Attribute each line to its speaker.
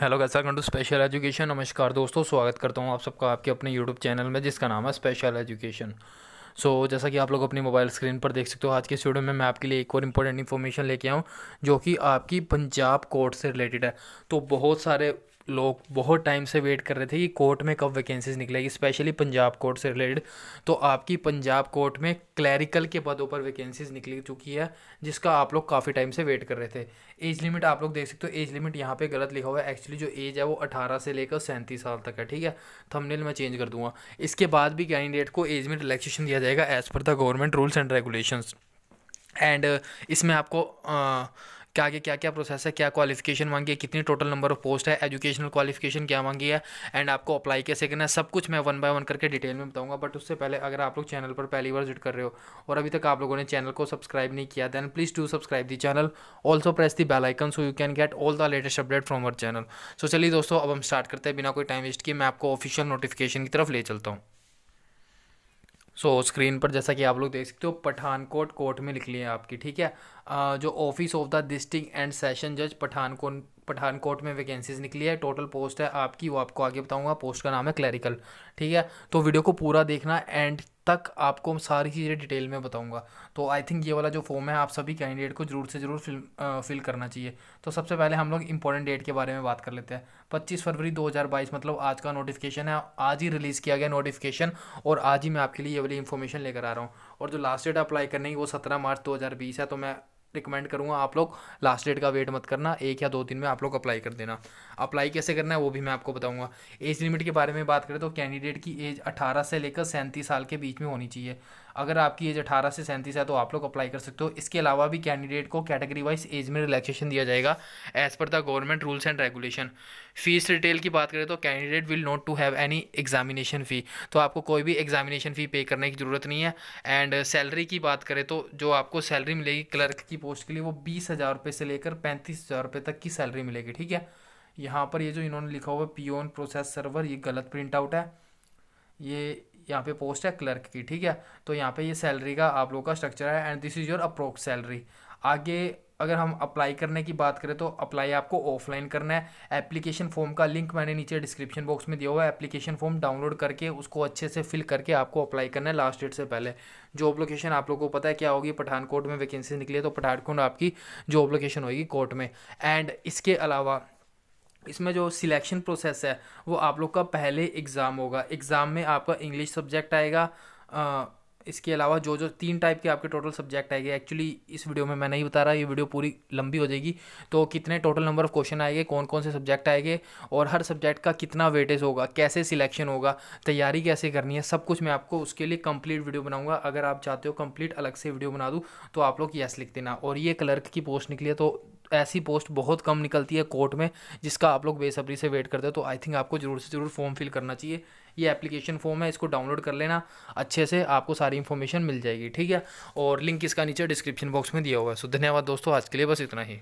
Speaker 1: hello कैसा कंटू special education नमस्कार दोस्तों स्वागत करता हूँ आप सबका आपके अपने यूट्यूब चैनल में जिसका नाम है स्पेशल एजुकेशन सो so, जैसा कि आप लोग अपनी मोबाइल स्क्रीन पर देख सकते हो आज के स्टूडियो में मैं आपके लिए एक और इम्पोर्टेंट इन्फॉर्मेशन लेके आऊँ जो कि आपकी पंजाब कोर्ट से रिलेटेड है तो बहुत सारे लोग बहुत टाइम से वेट कर रहे थे कि कोर्ट में कब वैकेंसीज निकलेगी स्पेशली पंजाब कोर्ट से रिलेटेड तो आपकी पंजाब कोर्ट में क्लैरिकल के पदों पर वैकेंसीज निकल चुकी है जिसका आप लोग काफ़ी टाइम से वेट कर रहे थे एज लिमिट आप लोग देख सकते हो एज लिमिट यहाँ पे गलत लिखा हुआ है एक्चुअली जो एज है वो अठारह से लेकर सैंतीस साल तक है ठीक है थमनेल मैं चेंज कर दूंगा इसके बाद भी कैंडिडेट को एज में रिलैक्सेशन दिया जाएगा as per the government rules and regulations and इसमें आपको कि आगे क्या क्या प्रोसेस है क्या क्वालिफिकेशन मांगी है कितनी टोटल नंबर ऑफ पोस्ट है एजुकेशनल क्वालिफिकेशन क्या मांगी है एंड आपको अप्लाई कैसे करना है सब कुछ मैं वन बाय वन करके डिटेल में बताऊंगा बट उससे पहले अगर आप लोग चैनल पर पहली बार विजिट कर रहे हो और अभी तक आप लोगों ने चैनल को सब्सक्राइब नहीं किया then please do subscribe the channel also press the bell so you can get all the latest update from our channel so चलिए दोस्तों अब हम स्टार्ट करते हैं बिना कोई टाइम वेस्ट किए मैं आपको ऑफिशियल नोटिफिकेशन की तरफ ले चलता हूँ सो so, स्क्रीन पर जैसा कि आप लोग देख सकते हो पठानकोट कोर्ट में लिख है आपकी ठीक है आ, जो office of the district and session जज पठानकोट पठानकोट में वैकेंसीज निकली है टोटल पोस्ट है आपकी वो आपको आगे बताऊंगा पोस्ट का नाम है क्लैरिकल ठीक है तो वीडियो को पूरा देखना एंड तक आपको सारी चीज़ें डिटेल में बताऊंगा तो आई थिंक ये वाला जो फॉर्म है आप सभी कैंडिडेट को ज़रूर से ज़रूर फिल फिल करना चाहिए तो सबसे पहले हम लोग इंपॉर्टेंट डेट के बारे में बात कर लेते हैं पच्चीस फरवरी दो मतलब आज का नोटिफिकेशन है आज ही रिलीज़ किया गया नोटिफिकेशन और आज ही मैं आपके लिए ये वाली इन्फॉर्मेशन लेकर आ रहा हूँ और जो लास्ट डेट अप्लाई करने की वो सत्रह मार्च दो है तो मैं रिकमेंड करूँगा आप लोग लास्ट डेट का वेट मत करना एक या दो दिन में आप लोग अप्लाई कर देना अप्लाई कैसे करना है वो भी मैं आपको बताऊँगा एज लिमिट के बारे में बात करें तो कैंडिडेट की एज अठारह से लेकर सैंतीस साल के बीच में होनी चाहिए अगर आपकी एज अठारह से सैंतीस है तो आप लोग अप्लाई कर सकते हो इसके अलावा भी कैंडिडेट को कैटेगरी वाइज एज में रिलैक्सेशन दिया जाएगा as per the government rules and regulation fees detail की बात करें तो candidate will not to have any examination fee तो आपको कोई भी एग्जामिनेशन फ़ी पे करने की ज़रूरत नहीं है एंड सैलरी की बात करें तो जो आपको सैलरी मिलेगी क्लर्क की पोस्ट के लिए वो बीस हज़ार रुपये से लेकर पैंतीस हज़ार रुपये तक की सैलरी मिलेगी ठीक है यहाँ पर ये जो इन्होंने लिखा हुआ है पी प्रोसेस सर्वर ये गलत प्रिंट आउट है ये यहाँ पे पोस्ट है क्लर्क की ठीक है तो यहाँ पे ये सैलरी का आप लोगों का स्ट्रक्चर है and this is your approx salary आगे अगर हम अप्लाई करने की बात करें तो अप्लाई आपको ऑफलाइन करना है एप्लीकेशन फॉर्म का लिंक मैंने नीचे डिस्क्रिप्शन बॉक्स में दिया हुआ है एप्लीकेशन फॉर्म डाउनलोड करके उसको अच्छे से फिल करके आपको अप्लाई करना है लास्ट डेट से पहले जॉब लोकेशन आप लोगों को पता है क्या होगी पठानकोट में वैकेंसी निकली है तो पठानकोट आपकी जॉब लोकेशन होगी कोर्ट में एंड इसके अलावा इसमें जो सिलेक्शन प्रोसेस है वो आप लोग का पहले एग्ज़ाम होगा एग्ज़ाम में आपका इंग्लिश सब्जेक्ट आएगा आ, इसके अलावा जो जो तीन टाइप के आपके टोटल सब्जेक्ट आएंगे एक्चुअली इस वीडियो में मैं नहीं बता रहा ये वीडियो पूरी लंबी हो जाएगी तो कितने टोटल नंबर ऑफ क्वेश्चन आएंगे कौन कौन से सब्जेक्ट आएंगे और हर सब्जेक्ट का कितना वेटेज होगा कैसे सिलेक्शन होगा तैयारी कैसे करनी है सब कुछ मैं आपको उसके लिए कंप्लीट वीडियो बनाऊंगा अगर आप चाहते हो कंप्लीट अलग से वीडियो बना दूँ तो आप लोग येस लिख देना और ये क्लर्क की पोस्ट निकली है तो ऐसी पोस्ट बहुत कम निकलती है कोर्ट में जिसका आप लोग बेसब्री से वेट करते हो तो आई थिंक आपको ज़रूर से ज़रूर फॉर्म फिल करना चाहिए ये एप्लीकेशन फॉर्म है इसको डाउनलोड कर लेना अच्छे से आपको सारी इन्फॉर्मेशन मिल जाएगी ठीक है और लिंक इसका नीचे डिस्क्रिप्शन बॉक्स में दिया हुआ है सो धन्यवाद दोस्तों आज के लिए बस इतना ही